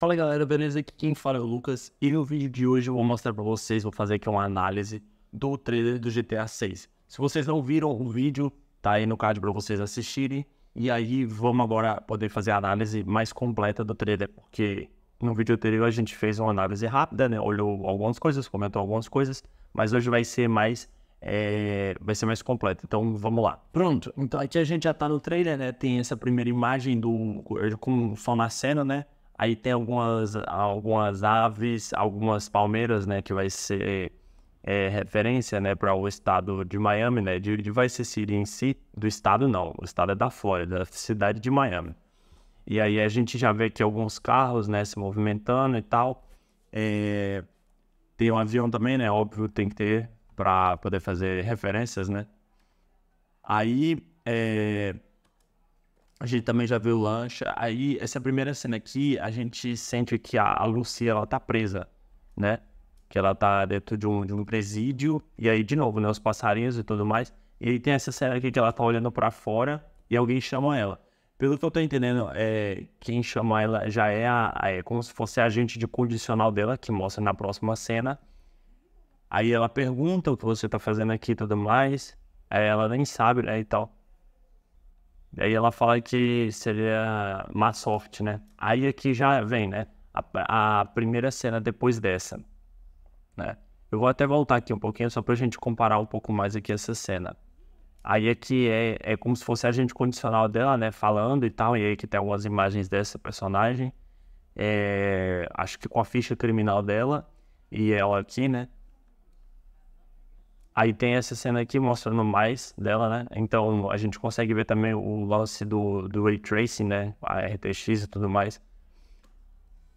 Fala galera, beleza? Aqui quem fala é o Lucas e no vídeo de hoje eu vou mostrar para vocês, vou fazer aqui uma análise do trailer do GTA 6. Se vocês não viram o vídeo, tá aí no card para vocês assistirem e aí vamos agora poder fazer a análise mais completa do trailer, porque no vídeo anterior a gente fez uma análise rápida, né? Olhou algumas coisas, comentou algumas coisas, mas hoje vai ser mais é, vai ser mais completo. Então vamos lá. Pronto, então aqui a gente já tá no trailer, né? Tem essa primeira imagem do. o estão na cena, né? Aí tem algumas, algumas aves, algumas palmeiras, né, que vai ser é, referência, né, para o estado de Miami, né, de, de Vice City em si, do estado não, o estado é da Flórida, da cidade de Miami. E aí a gente já vê aqui alguns carros, né, se movimentando e tal. É, tem um avião também, né, óbvio, tem que ter para poder fazer referências, né. Aí, é, a gente também já viu o Lancha. Aí, essa é primeira cena aqui, a gente sente que a, a Lucia, ela tá presa, né? Que ela tá dentro de um, de um presídio. E aí, de novo, né? Os passarinhos e tudo mais. E aí tem essa cena aqui que ela tá olhando para fora e alguém chama ela. Pelo que eu tô entendendo, é, quem chama ela já é, a, a, é como se fosse a agente de condicional dela, que mostra na próxima cena. Aí ela pergunta o que você tá fazendo aqui e tudo mais. Aí ela nem sabe, né, e tal. Daí ela fala que seria má sorte, né? Aí aqui é já vem, né? A, a primeira cena depois dessa, né? Eu vou até voltar aqui um pouquinho só pra gente comparar um pouco mais aqui essa cena. Aí aqui é, é, é como se fosse a gente condicional dela, né? Falando e tal, e aí que tem algumas imagens dessa personagem. É, acho que com a ficha criminal dela e ela aqui, né? Aí tem essa cena aqui mostrando mais dela, né? Então a gente consegue ver também o lance do, do ray tracing, né? A RTX e tudo mais.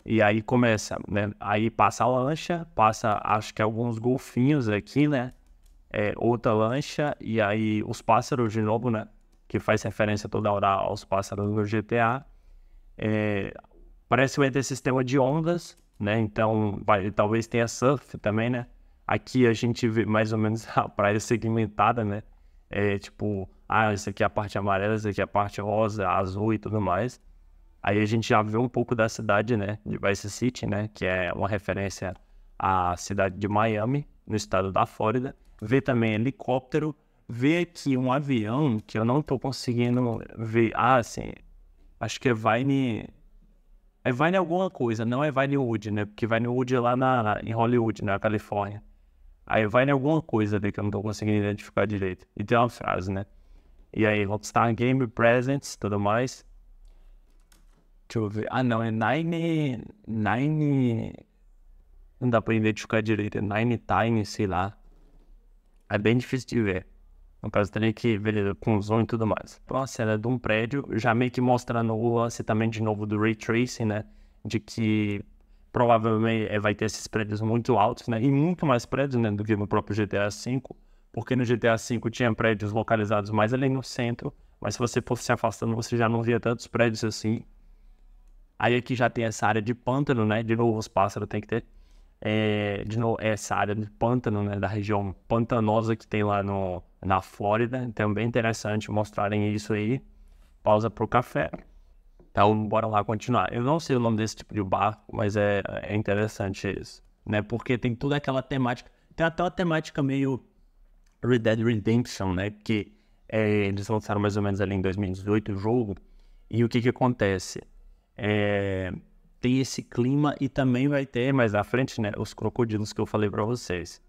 E aí começa, né? Aí passa a lancha, passa acho que alguns golfinhos aqui, né? É, outra lancha e aí os pássaros de novo, né? Que faz referência toda hora aos pássaros do GTA. É, parece um sistema de ondas, né? Então vai, talvez tenha surf também, né? Aqui a gente vê mais ou menos a praia segmentada, né? É tipo, ah, essa aqui é a parte amarela, essa aqui é a parte rosa, azul e tudo mais. Aí a gente já vê um pouco da cidade, né? De Vice City, né? Que é uma referência à cidade de Miami, no estado da Flórida. Vê também helicóptero. Vê aqui um avião que eu não tô conseguindo ver. Ah, assim, acho que é Vine... É Vine alguma coisa, não é Vinewood, né? Porque Vinewood é lá na, em Hollywood, na Califórnia. Aí vai em alguma coisa ali que eu não tô conseguindo identificar direito. E tem uma frase, né? E aí, Rockstar Game Presents, tudo mais. Deixa eu ver. Ah, não, é Nine. Nine. Não dá pra identificar direito. É Nine Time, sei lá. É bem difícil de ver. No caso, teria que ver com zoom e tudo mais. Então, a cena é de um prédio, já meio que mostra no lance também de novo do ray tracing, né? De que provavelmente é, vai ter esses prédios muito altos, né? E muito mais prédios né, do que no próprio GTA V, porque no GTA V tinha prédios localizados mais ali no centro, mas se você fosse se afastando, você já não via tantos prédios assim. Aí aqui já tem essa área de pântano, né? De novo, os pássaros tem que ter. É, de novo, essa área de pântano, né? Da região pantanosa que tem lá no, na Flórida. Então, é bem interessante mostrarem isso aí. Pausa para o café. Então, bora lá continuar. Eu não sei o nome desse tipo de barco, mas é, é interessante isso, né? Porque tem toda aquela temática, tem até uma temática meio Red Dead Redemption, né? Que é, eles lançaram mais ou menos ali em 2018 o jogo. E o que que acontece? É, tem esse clima e também vai ter mais à frente, né? Os crocodilos que eu falei para vocês.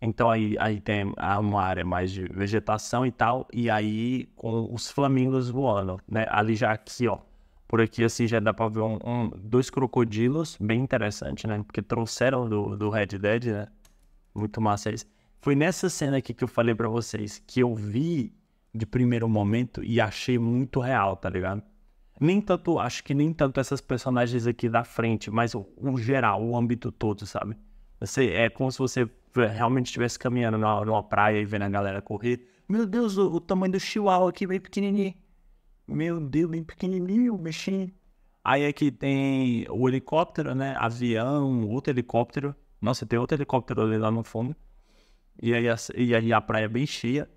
Então aí, aí tem uma área mais de vegetação e tal, e aí com os flamingos voando, né? Ali já aqui, ó, por aqui, assim, já dá pra ver um, um, dois crocodilos, bem interessante, né? Porque trouxeram do, do Red Dead, né? Muito massa eles. Foi nessa cena aqui que eu falei para vocês, que eu vi de primeiro momento e achei muito real, tá ligado? Nem tanto, acho que nem tanto essas personagens aqui da frente, mas o, o geral, o âmbito todo, sabe? Você, é como se você realmente estivesse caminhando numa, numa praia e vendo a galera correr. Meu Deus, o, o tamanho do chihuahua aqui, bem pequenininho. Meu Deus, bem pequenininho, bichinho. Aí aqui tem o helicóptero, né? Avião, outro helicóptero. Nossa, tem outro helicóptero ali lá no fundo. E aí a, e aí a praia é bem cheia,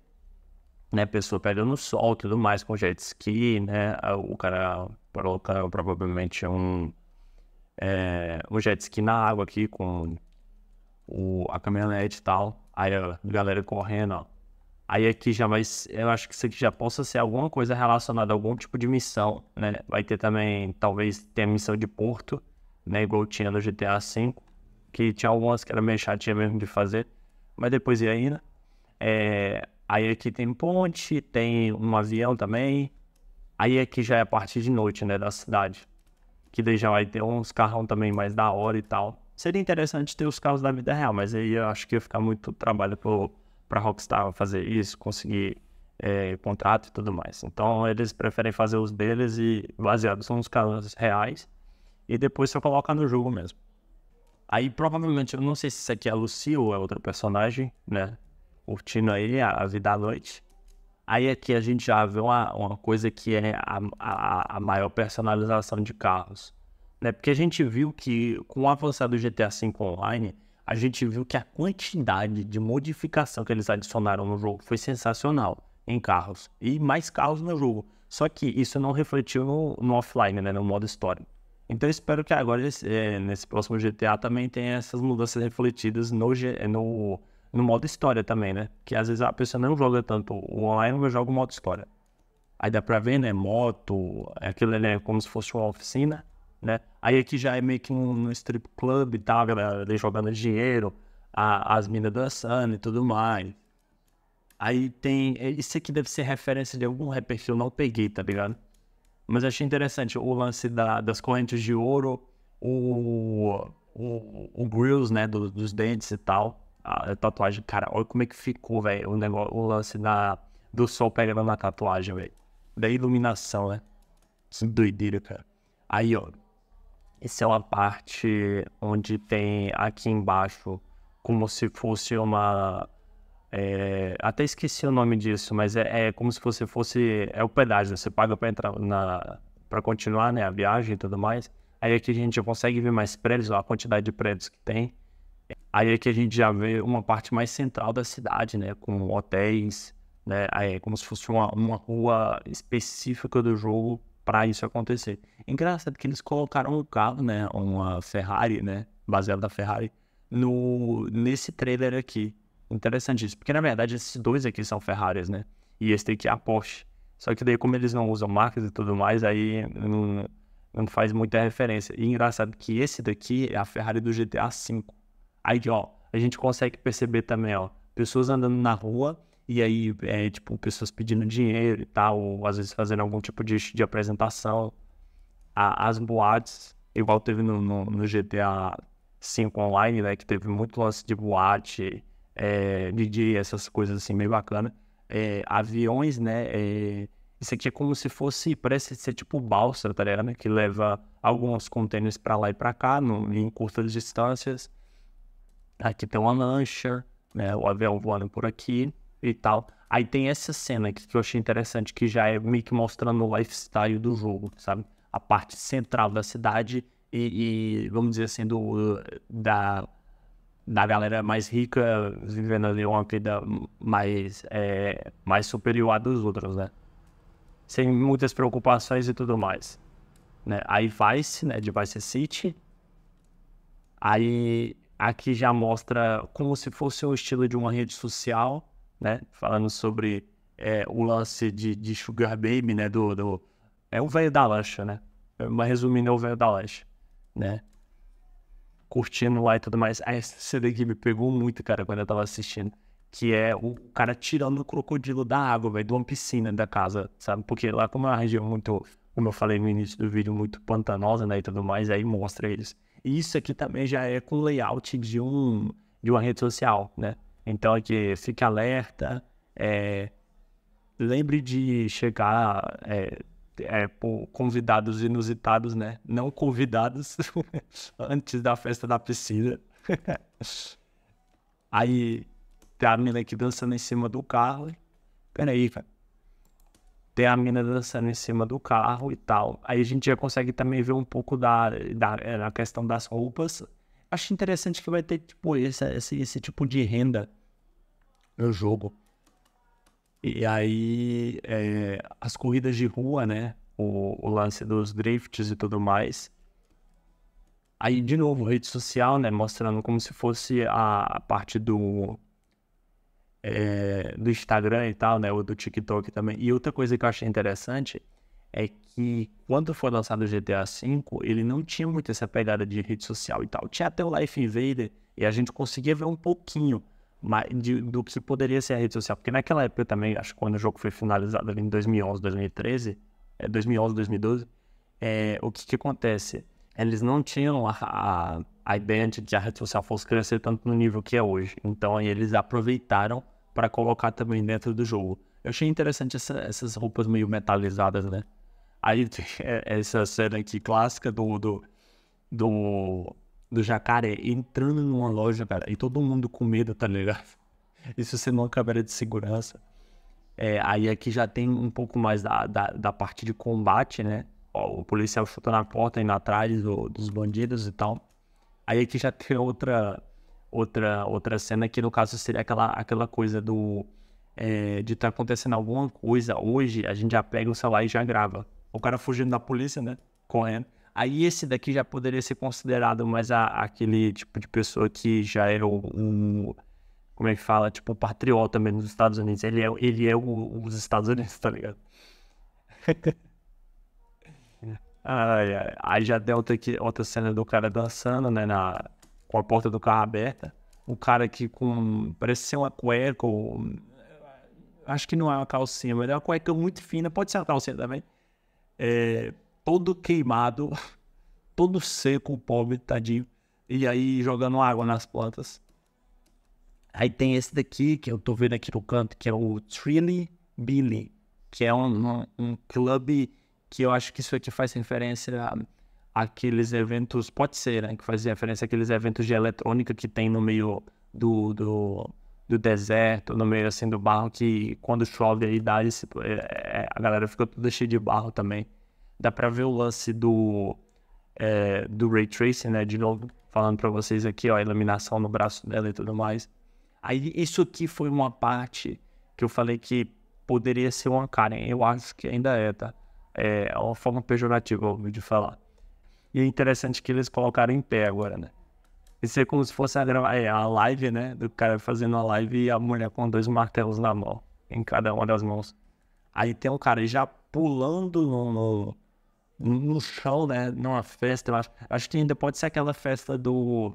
né? Pessoa pegando sol e tudo mais, com jet ski, né? O cara coloca provavelmente um, é, um jet ski na água aqui com o, a caminhonete e tal. Aí a galera correndo, ó. Aí aqui já vai, eu acho que isso aqui já possa ser alguma coisa relacionada a algum tipo de missão, né? Vai ter também, talvez tenha missão de porto, né? Igual tinha no GTA V, que tinha algumas que era meio chatinha mesmo de fazer, mas depois ia ainda. É, aí aqui tem ponte, tem um avião também. Aí aqui já é a parte de noite, né, da cidade. Que daí já vai ter uns carrão também mais da hora e tal. Seria interessante ter os carros da vida real, mas aí eu acho que ia ficar muito trabalho pro para Rockstar fazer isso, conseguir é, contrato e tudo mais. Então eles preferem fazer os deles e baseados nos casos reais e depois só colocar no jogo mesmo. Aí provavelmente, eu não sei se isso aqui é a Lucy ou é outro personagem, né? Curtindo aí a, vida à noite. Aí aqui a gente já vê uma, uma coisa que é a, a, a maior personalização de carros. Né? Porque a gente viu que com o avançar do GTA V Online, a gente viu que a quantidade de modificação que eles adicionaram no jogo foi sensacional em carros e mais carros no jogo. Só que isso não refletiu no, no offline, né, no modo história. Então eu espero que agora é, nesse próximo GTA também tenha essas mudanças refletidas no, no, no modo história também, né? Que às vezes a pessoa não joga tanto o online, mas joga o modo história. Aí dá pra ver, né? Moto, aquilo é como se fosse uma oficina né? Aí aqui já é meio que um, um strip club e tal, galera jogando dinheiro, a, as minas dançando e tudo mais. Aí tem. É, isso aqui deve ser referência de algum rapper que eu não peguei, tá ligado? Mas achei interessante o lance da, das correntes de ouro, o, o, o grills, né, do, dos dentes e tal. A, tatuagem, cara, olha como é que ficou, velho, o negócio, o lance da, do sol pegando na tatuagem, velho. Da iluminação, né? É doideira, cara. Aí, ó, essa é uma parte onde tem aqui embaixo como se fosse uma. É, até esqueci o nome disso, mas é, é, como se você fosse. É o pedágio, você paga para entrar na. para continuar né? a viagem e tudo mais. Aí aqui a gente já consegue ver mais prédios, a quantidade de prédios que tem. Aí aqui a gente já vê uma parte mais central da cidade, né? Com hotéis, né? Aí é como se fosse uma, uma rua específica do jogo para isso acontecer. Engraçado que eles colocaram um carro, né, uma Ferrari, né, baseada na Ferrari, no nesse trailer aqui. Interessante isso, porque na verdade esses dois aqui são Ferraris, né? E esse aqui é a Porsche. Só que daí como eles não usam marcas e tudo mais, aí não, não faz muita referência. E engraçado que esse daqui é a Ferrari do GTA V. Aí, ó, a gente consegue perceber também, ó, pessoas andando na rua e aí, é, tipo, pessoas pedindo dinheiro e tal, ou às vezes fazendo algum tipo de, de apresentação. A, as boates, igual teve no, no, no GTA V Online, né? Que teve muito lance de boate, é, DJ, essas coisas assim, meio bacana. É, aviões, né? É, isso aqui é como se fosse, parece ser tipo balsa, tá ligado? Né, que leva alguns contêineres para lá e para cá, no, em curtas distâncias. Aqui tem uma lancha, né? O avião voando por aqui e tal. Aí tem essa cena que eu achei interessante, que já é meio que mostrando o lifestyle do jogo, sabe? A parte central da cidade e, e vamos dizer assim, do, da, da galera mais rica vivendo ali uma vida mais, é, mais superior à dos outros, né? Sem muitas preocupações e tudo mais. Né? Aí Vice, né, de Vice City. Aí aqui já mostra como se fosse o estilo de uma rede social, né? Falando sobre é, o lance de, de Sugar Baby, né? Do, do... É o velho da lancha, né? Mas resumindo, é o velho da lancha, né? Curtindo lá e tudo mais. Aí essa cena que me pegou muito, cara, quando eu tava assistindo. Que é o cara tirando o crocodilo da água, velho, de uma piscina da casa, sabe? Porque lá como é uma região muito, como eu falei no início do vídeo, muito pantanosa, né? E tudo mais, aí mostra eles. E isso aqui também já é com layout de um de uma rede social, né? Então, aqui, fique alerta, é, lembre de chegar é, é, por convidados inusitados, né? Não convidados antes da festa da piscina. Aí tem a mina aqui dançando em cima do carro. Peraí, cara. Tem a mina dançando em cima do carro e tal. Aí a gente já consegue também ver um pouco da, da, é, da questão das roupas acho interessante que vai ter, tipo, esse, esse, esse tipo de renda no jogo. E aí, é, as corridas de rua, né? O, o, lance dos drifts e tudo mais. Aí, de novo, rede social, né? Mostrando como se fosse a, a parte do, é, do Instagram e tal, né? Ou do TikTok também. E outra coisa que eu achei interessante é que quando foi lançado o GTA V, ele não tinha muito essa pegada de rede social e tal. Tinha até o Life Invader e a gente conseguia ver um pouquinho de, do que poderia ser a rede social. Porque naquela época também, acho que quando o jogo foi finalizado ali em 2011, 2013, é, 2011, 2012, é, o que, que acontece? Eles não tinham a, a, a ideia de que a rede social fosse crescer tanto no nível que é hoje. Então aí eles aproveitaram para colocar também dentro do jogo. Eu achei interessante essa, essas roupas meio metalizadas, né? Aí essa cena aqui clássica do, do, do, do jacaré entrando numa loja, cara, e todo mundo com medo, tá ligado? Isso sendo uma câmera de segurança. É, aí aqui já tem um pouco mais da, da, da parte de combate, né? Ó, o policial chutando a porta, indo atrás do, dos bandidos e tal. Aí aqui já tem outra outra outra cena que no caso seria aquela aquela coisa do é, de estar tá acontecendo alguma coisa hoje a gente já pega o celular e já grava o cara fugindo da polícia, né? Correndo. Aí esse daqui já poderia ser considerado mais a, aquele tipo de pessoa que já é o, como é que fala, tipo o patriota mesmo dos Estados Unidos. Ele é, ele é o, os Estados Unidos, tá ligado? ai, ai. Aí já deu outra, aqui, outra cena do cara dançando, né, na, com a porta do carro aberta. O cara aqui com, parece ser uma cueca ou... Acho que não é uma calcinha, mas é uma cueca muito fina. Pode ser uma calcinha também é, todo queimado, todo seco, o pobre, tadinho. E aí jogando água nas plantas. Aí tem esse daqui, que eu tô vendo aqui no canto, que é o Trilly Billy, que é um, um, um clube que eu acho que isso aqui faz referência a aqueles eventos, pode ser, né? Que faz referência àqueles eventos de eletrônica que tem no meio do, do do deserto, no meio assim do barro, que quando chove aí dá esse, é, é, a galera fica toda cheia de barro também. Dá pra ver o lance do, é, do Ray Tracing, né? De novo, falando pra vocês aqui, ó, a iluminação no braço dela e tudo mais. Aí isso aqui foi uma parte que eu falei que poderia ser uma Karen. Eu acho que ainda é, tá? É, é uma forma pejorativa de falar. E é interessante que eles colocaram em pé agora, né? Isso é como se fosse a, é, a live, né? Do cara fazendo a live e a mulher com dois martelos na mão, em cada uma das mãos. Aí tem um cara já pulando no, no, no chão, né? Numa festa, eu acho. Acho que ainda pode ser aquela festa do,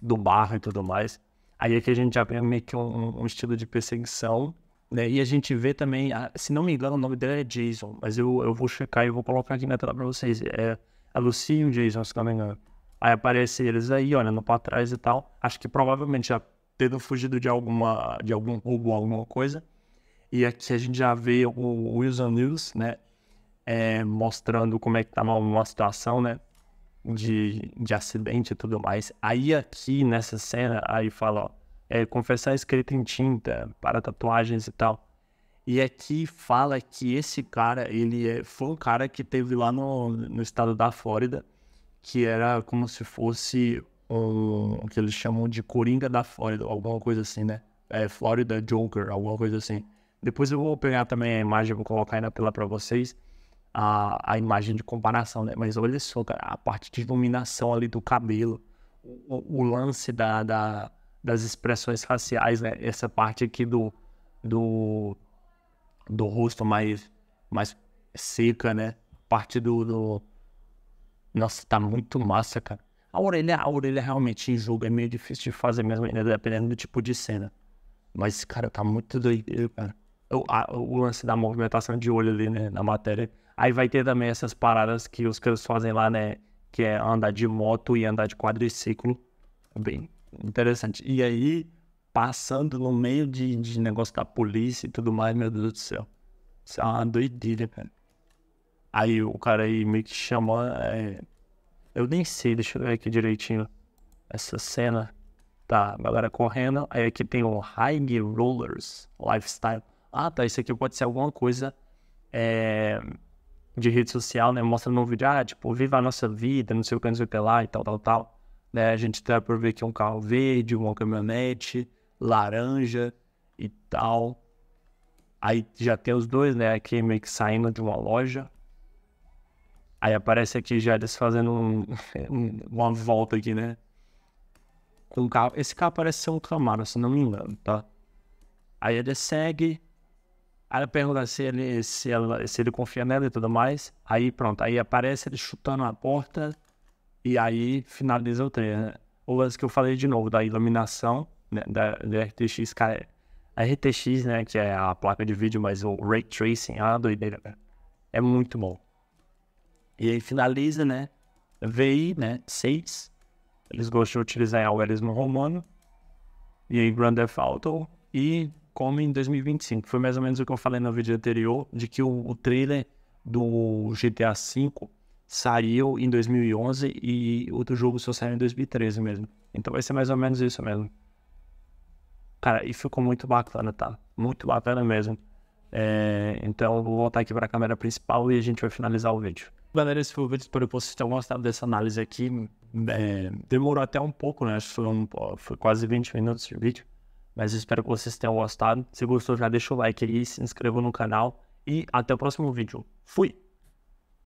do barro e tudo mais. Aí aqui é a gente já vê meio que um, um estilo de perseguição. Né? E a gente vê também, ah, se não me engano, o nome dele é Jason, mas eu, eu vou checar e vou colocar aqui na tela pra vocês. É a Lucy Jason, se não me engano. Aí aparecem eles aí, olhando para trás e tal. Acho que provavelmente já tendo fugido de alguma de algum roubo, alguma coisa. E aqui a gente já vê o Wilson News, né? É, mostrando como é que tá uma situação, né? De, de acidente e tudo mais. Aí aqui nessa cena, aí fala, ó, é, confessar escrita em tinta para tatuagens e tal. E aqui fala que esse cara, ele é, foi um cara que teve lá no, no estado da Flórida que era como se fosse o, o que eles chamam de Coringa da Flórida, alguma coisa assim, né? É, Florida Joker, alguma coisa assim. Depois eu vou pegar também a imagem, vou colocar aí na tela para vocês a, a imagem de comparação, né? Mas olha só, cara, a parte de iluminação ali do cabelo, o, o lance da, da, das expressões faciais, né? Essa parte aqui do, do, do rosto mais, mais seca, né? Parte do, do nossa, tá muito massa, cara. A orelha, a orelha realmente em jogo é meio difícil de fazer mesmo, ainda né, dependendo do tipo de cena. Mas, cara, tá muito doido, cara. O, a, o lance da movimentação de olho ali, né, na matéria. Aí vai ter também essas paradas que os caras fazem lá, né, que é andar de moto e andar de quadriciclo. Bem interessante. E aí, passando no meio de, de negócio da polícia e tudo mais, meu Deus do céu. Isso é uma doideira, cara. Aí o cara aí meio que chama. É... Eu nem sei, deixa eu ver aqui direitinho essa cena. Tá, galera correndo. Aí aqui tem o High Rollers Lifestyle. Ah, tá. Isso aqui pode ser alguma coisa é... de rede social, né? Mostra um vídeo, ah, tipo, viva a nossa vida, não sei o que, não sei o que lá e tal, tal, tal. Né? A gente tá por ver aqui um carro verde, uma caminhonete, laranja e tal. Aí já tem os dois, né? Aqui meio que saindo de uma loja. Aí aparece aqui já eles fazendo um, um, uma volta aqui, né? Um carro, esse carro parece ser um Camaro, se não me engano, tá? Aí ele segue, aí ela pergunta se ele, se, ela, se ele confia nela e tudo mais. Aí pronto, aí aparece ele chutando a porta e aí finaliza o treino, né? Ou as que eu falei de novo, da iluminação, né? da, da RTX, cara, a é RTX, né, que é a placa de vídeo, mas o Ray Tracing, ah, doideira, né? É muito bom. E aí finaliza, né? VI, né? 6. Eles gostam de utilizar algarismo romano. E aí Grand Theft Auto. E Come em 2025. Foi mais ou menos o que eu falei no vídeo anterior, de que o, o trailer do GTA V saiu em 2011 e o jogo só saiu em 2013 mesmo. Então vai ser mais ou menos isso mesmo. Cara, e ficou muito bacana, tá? Muito bacana mesmo. É, então eu vou voltar aqui para a câmera principal e a gente vai finalizar o vídeo. Galera, o vídeo. espero que vocês tenham gostado dessa análise aqui. É, demorou até um pouco, né? Acho que foi, um, foi quase 20 minutos de vídeo. Mas espero que vocês tenham gostado. Se gostou, já deixa o like aí, se inscreva no canal. E até o próximo vídeo. Fui!